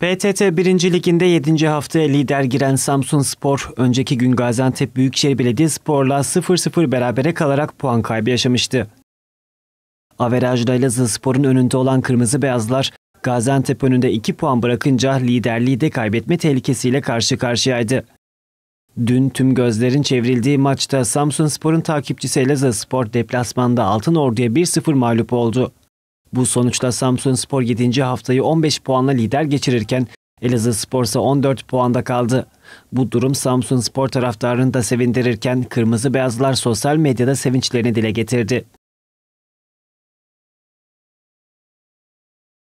PTT 1. Lig'inde 7. haftaya lider giren Samsun Spor, önceki gün Gaziantep Büyükşehir Belediyespor'la 0-0 berabere kalarak puan kaybı yaşamıştı. Averajla Elazığ Spor'un önünde olan Kırmızı Beyazlar, Gaziantep önünde 2 puan bırakınca liderliği de kaybetme tehlikesiyle karşı karşıyaydı. Dün tüm gözlerin çevrildiği maçta Samsun Spor'un takipçisi Elazığ Spor deplasmanda altın orduya 1-0 mağlup oldu. Bu sonuçla Samsun Spor 7. haftayı 15 puanla lider geçirirken Elazığ Spor ise 14 puanda kaldı. Bu durum Samsun Spor taraftarını da sevindirirken Kırmızı Beyazlar sosyal medyada sevinçlerini dile getirdi.